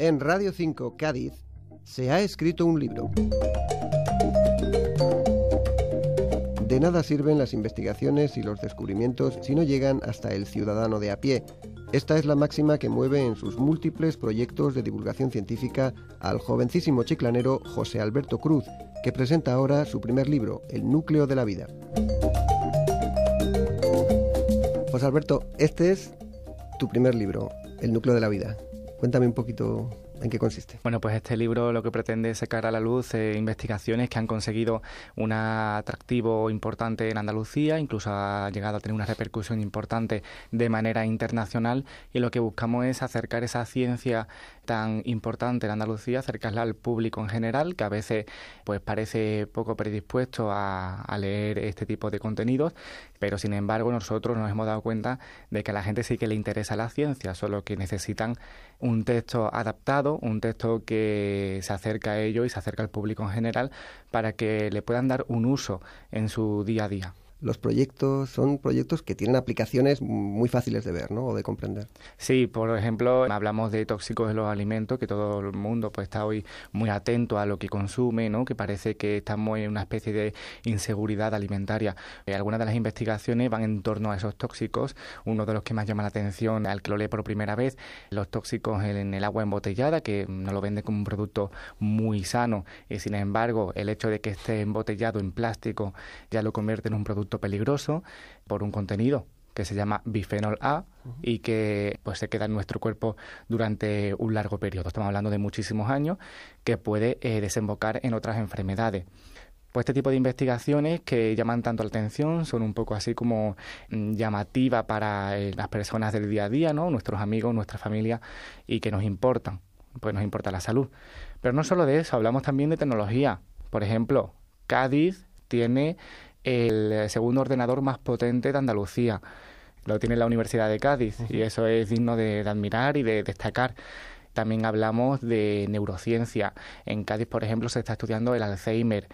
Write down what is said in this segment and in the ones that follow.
en Radio 5 Cádiz se ha escrito un libro. De nada sirven las investigaciones y los descubrimientos si no llegan hasta el ciudadano de a pie. Esta es la máxima que mueve en sus múltiples proyectos de divulgación científica al jovencísimo chiclanero José Alberto Cruz, que presenta ahora su primer libro, El núcleo de la vida. José Alberto, este es tu primer libro, El núcleo de la vida. Cuéntame un poquito en qué consiste. Bueno, pues este libro lo que pretende es sacar a la luz eh, investigaciones que han conseguido un atractivo importante en Andalucía, incluso ha llegado a tener una repercusión importante de manera internacional y lo que buscamos es acercar esa ciencia tan importante en Andalucía, acercarla al público en general, que a veces pues parece poco predispuesto a, a leer este tipo de contenidos pero sin embargo nosotros nos hemos dado cuenta de que a la gente sí que le interesa la ciencia, solo que necesitan un texto adaptado, un texto que se acerca a ello y se acerca al público en general para que le puedan dar un uso en su día a día los proyectos son proyectos que tienen aplicaciones muy fáciles de ver ¿no? o de comprender. Sí, por ejemplo, hablamos de tóxicos en los alimentos, que todo el mundo pues, está hoy muy atento a lo que consume, ¿no? que parece que estamos en una especie de inseguridad alimentaria. Eh, algunas de las investigaciones van en torno a esos tóxicos. Uno de los que más llama la atención al que lo lee por primera vez, los tóxicos en el agua embotellada, que no lo vende como un producto muy sano. Y eh, sin embargo, el hecho de que esté embotellado en plástico ya lo convierte en un producto peligroso por un contenido que se llama bifenol A y que pues se queda en nuestro cuerpo durante un largo periodo. Estamos hablando de muchísimos años que puede eh, desembocar en otras enfermedades. Pues este tipo de investigaciones que llaman tanto la atención son un poco así como mm, llamativa para eh, las personas del día a día, ¿no? Nuestros amigos, nuestra familia y que nos importan, pues nos importa la salud. Pero no solo de eso, hablamos también de tecnología. Por ejemplo, Cádiz tiene el eh, segundo ordenador más potente de Andalucía. Lo tiene la Universidad de Cádiz y eso es digno de, de admirar y de destacar. También hablamos de neurociencia. En Cádiz, por ejemplo, se está estudiando el Alzheimer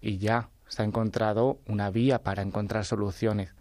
y ya se ha encontrado una vía para encontrar soluciones.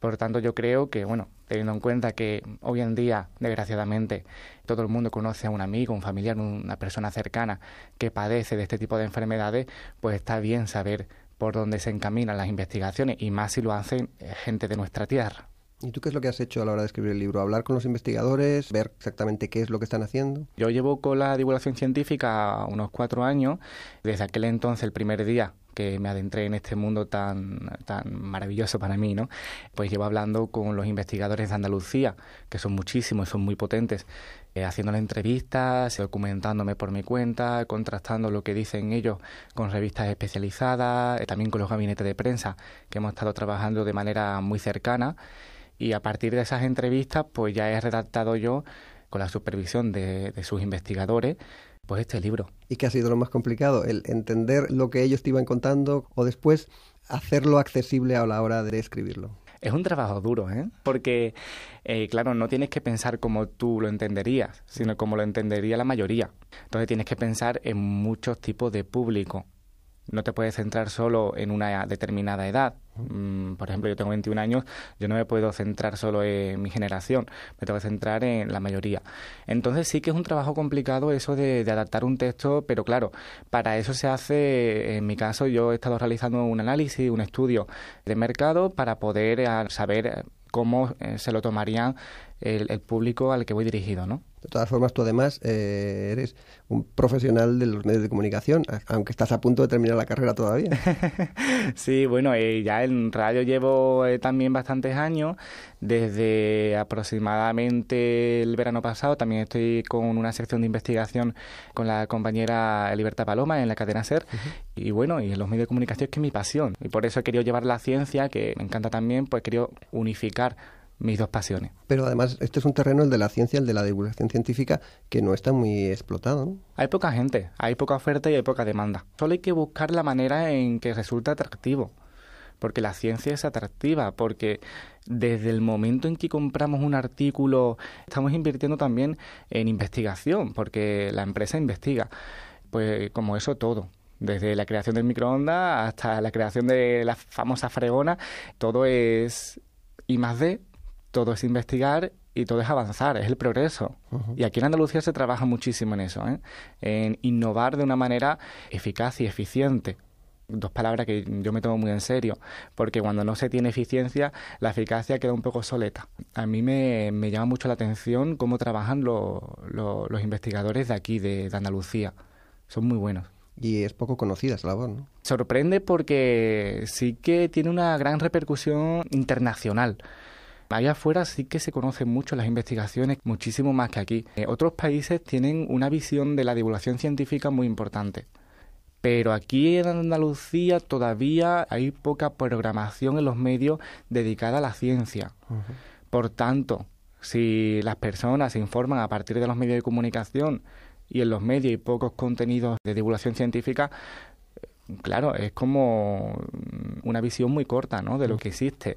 Por tanto, yo creo que, bueno, teniendo en cuenta que hoy en día, desgraciadamente, todo el mundo conoce a un amigo, un familiar, una persona cercana que padece de este tipo de enfermedades, pues está bien saber por donde se encaminan las investigaciones y más si lo hacen eh, gente de nuestra tierra. ¿Y tú qué es lo que has hecho a la hora de escribir el libro? ¿Hablar con los investigadores? ¿Ver exactamente qué es lo que están haciendo? Yo llevo con la divulgación científica unos cuatro años. Desde aquel entonces, el primer día que me adentré en este mundo tan, tan maravilloso para mí, ¿no? Pues llevo hablando con los investigadores de Andalucía, que son muchísimos, son muy potentes, eh, haciendo las entrevistas, documentándome por mi cuenta, contrastando lo que dicen ellos con revistas especializadas, eh, también con los gabinetes de prensa que hemos estado trabajando de manera muy cercana. Y a partir de esas entrevistas, pues ya he redactado yo, con la supervisión de, de sus investigadores, pues este libro. ¿Y qué ha sido lo más complicado? ¿El entender lo que ellos te iban contando o después hacerlo accesible a la hora de escribirlo? Es un trabajo duro, ¿eh? Porque, eh, claro, no tienes que pensar como tú lo entenderías, sino como lo entendería la mayoría. Entonces tienes que pensar en muchos tipos de público no te puedes centrar solo en una determinada edad. Mm, por ejemplo, yo tengo 21 años, yo no me puedo centrar solo en mi generación, me tengo que centrar en la mayoría. Entonces sí que es un trabajo complicado eso de, de adaptar un texto, pero claro, para eso se hace, en mi caso, yo he estado realizando un análisis, un estudio de mercado para poder ah, saber eh, cómo eh, se lo tomarían el, público al que voy dirigido, ¿no? De todas formas, tú además eh, eres un profesional de los medios de comunicación, aunque estás a punto de terminar la carrera todavía. sí, bueno, eh, ya en radio llevo eh, también bastantes años. Desde aproximadamente el verano pasado también estoy con una sección de investigación con la compañera Libertad Paloma en la cadena SER. Y bueno, y en los medios de comunicación es que es mi pasión. Y por eso he querido llevar la ciencia, que me encanta también, pues he querido unificar mis dos pasiones. Pero además, este es un terreno, el de la ciencia, el de la divulgación científica, que no está muy explotado. Hay poca gente, hay poca oferta y hay poca demanda. Solo hay que buscar la manera en que resulta atractivo, porque la ciencia es atractiva, porque desde el momento en que compramos un artículo, estamos invirtiendo también en investigación, porque la empresa investiga. Pues como eso todo desde la creación del microondas hasta la creación de la famosa fregona, todo es y más de todo es investigar y todo es avanzar, es el progreso. Y aquí en Andalucía se trabaja muchísimo en eso, ¿eh? en innovar de una manera eficaz y eficiente. Dos palabras que yo me tomo muy en serio, porque cuando no se tiene eficiencia, la eficacia queda un poco soleta. A mí me, llama mucho la atención cómo trabajan los investigadores de aquí, de, de Andalucía. Son muy buenos. Y es poco conocida esa labor, ¿no? Sorprende porque sí que tiene una gran repercusión internacional. Allá afuera sí que se conocen mucho las investigaciones, muchísimo más que aquí. Eh, otros países tienen una visión de la divulgación científica muy importante. Pero aquí en Andalucía todavía hay poca programación en los medios dedicada a la ciencia. Por tanto, si las personas se informan a partir de los medios de comunicación y en los medios hay pocos contenidos de divulgación científica, eh, claro, es como una visión muy corta ¿no? de lo que existe.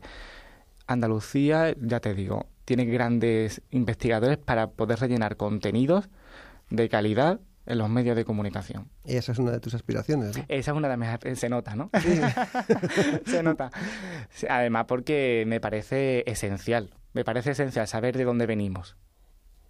Andalucía, ya te digo, tiene grandes investigadores para poder rellenar contenidos de calidad en los medios de comunicación. Y esa es una de tus aspiraciones. Esa es una de mis se nota, ¿no? se nota. Además porque me parece esencial, me parece esencial saber de dónde venimos.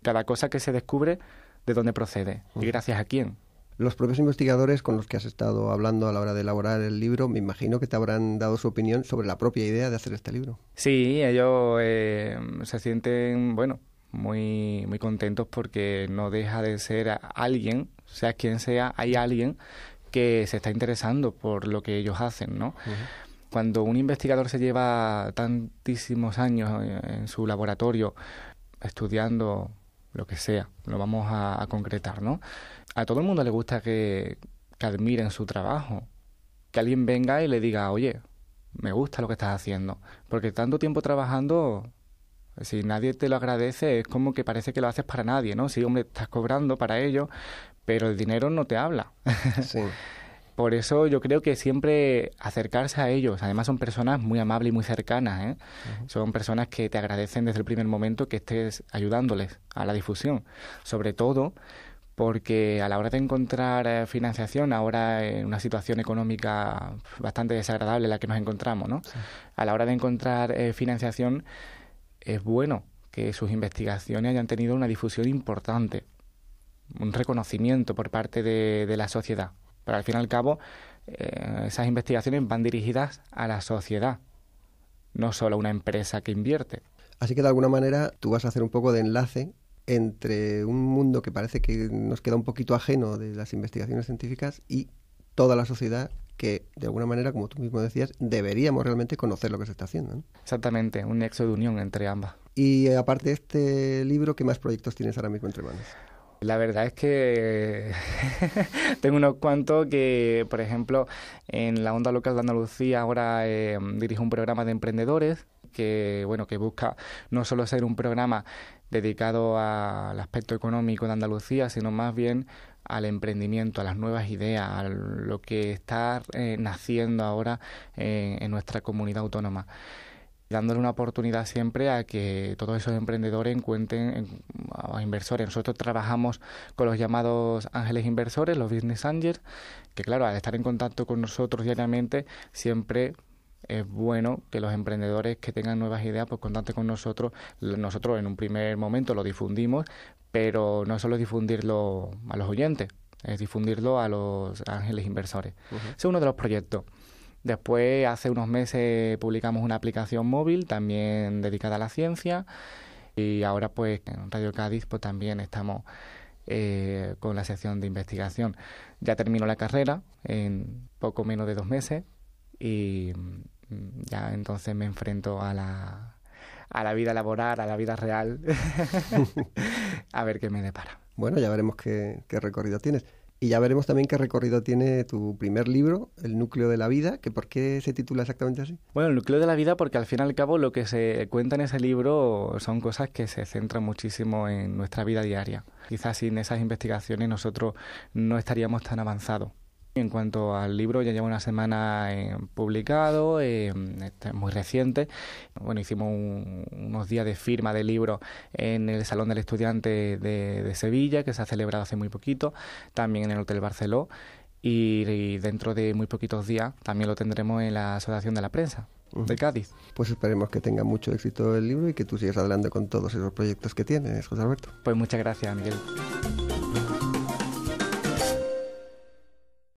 Cada cosa que se descubre, de dónde procede y gracias a quién. Los propios investigadores con los que has estado hablando a la hora de elaborar el libro, me imagino que te habrán dado su opinión sobre la propia idea de hacer este libro. Sí, ellos eh, se sienten, bueno, muy, muy contentos porque no deja de ser alguien, sea quien sea, hay alguien que se está interesando por lo que ellos hacen, ¿no? Cuando un investigador se lleva tantísimos años en su laboratorio estudiando lo que sea, lo vamos a, a concretar, ¿no? a todo el mundo le gusta que, admiren su trabajo, que alguien venga y le diga, oye, me gusta lo que estás haciendo, porque tanto tiempo trabajando, si nadie te lo agradece, es como que parece que lo haces para nadie, ¿no? Sí, hombre, estás cobrando para ellos, pero el dinero no te habla. Sí. Por eso yo creo que siempre acercarse a ellos. Además son personas muy amables y muy cercanas. ¿eh? Son personas que te agradecen desde el primer momento que estés ayudándoles a la difusión. Sobre todo porque a la hora de encontrar eh, financiación, ahora en una situación económica bastante desagradable la que nos encontramos, ¿no? A la hora de encontrar eh, financiación es bueno que sus investigaciones hayan tenido una difusión importante, un reconocimiento por parte de, la sociedad. Pero al fin y al cabo, eh, esas investigaciones van dirigidas a la sociedad, no solo a una empresa que invierte. Así que de alguna manera tú vas a hacer un poco de enlace entre un mundo que parece que nos queda un poquito ajeno de las investigaciones científicas y toda la sociedad que, de alguna manera, como tú mismo decías, deberíamos realmente conocer lo que se está haciendo. Exactamente, un nexo de unión entre ambas. Y eh, aparte de este libro, ¿qué más proyectos tienes ahora mismo entre manos? La verdad es que tengo unos cuantos que, por ejemplo, en la Onda Local de Andalucía ahora eh, dirijo un programa de emprendedores que, bueno, que busca no solo ser un programa dedicado al aspecto económico de Andalucía, sino más bien al emprendimiento, a las nuevas ideas, a lo que está eh, naciendo ahora eh, en nuestra comunidad autónoma dándole una oportunidad siempre a que todos esos emprendedores encuentren a inversores. Nosotros trabajamos con los llamados ángeles inversores, los business angels, que claro, al estar en contacto con nosotros diariamente, siempre es bueno que los emprendedores que tengan nuevas ideas pues contacten con nosotros. Nosotros en un primer momento lo difundimos, pero no solo difundirlo a los oyentes, es difundirlo a los ángeles inversores. ...ese Es uno de los proyectos. Después, hace unos meses publicamos una aplicación móvil también dedicada a la ciencia y ahora pues en Radio Cádiz pues también estamos eh, con la sección de investigación. Ya terminó la carrera en poco menos de dos meses y ya entonces me enfrento a la, vida laboral, a la vida real, a ver qué me depara. Bueno, ya veremos qué, qué, recorrido tienes. Y ya veremos también qué recorrido tiene tu primer libro, El núcleo de la vida, que por qué se titula exactamente así. Bueno, el núcleo de la vida porque al fin y al cabo lo que se cuenta en ese libro son cosas que se centran muchísimo en nuestra vida diaria. Quizás sin esas investigaciones nosotros no estaríamos tan avanzados. En cuanto al libro, ya lleva una semana eh, publicado, eh, este, muy reciente. Bueno, hicimos unos días de firma del libro en el Salón del Estudiante de, Sevilla, que se ha celebrado hace muy poquito, también en el Hotel Barceló, y, dentro de muy poquitos días también lo tendremos en la Asociación de la Prensa de Cádiz. Pues esperemos que tenga mucho éxito el libro y que tú sigas adelante con todos esos proyectos que tienes, José Alberto. Pues muchas gracias, Miguel.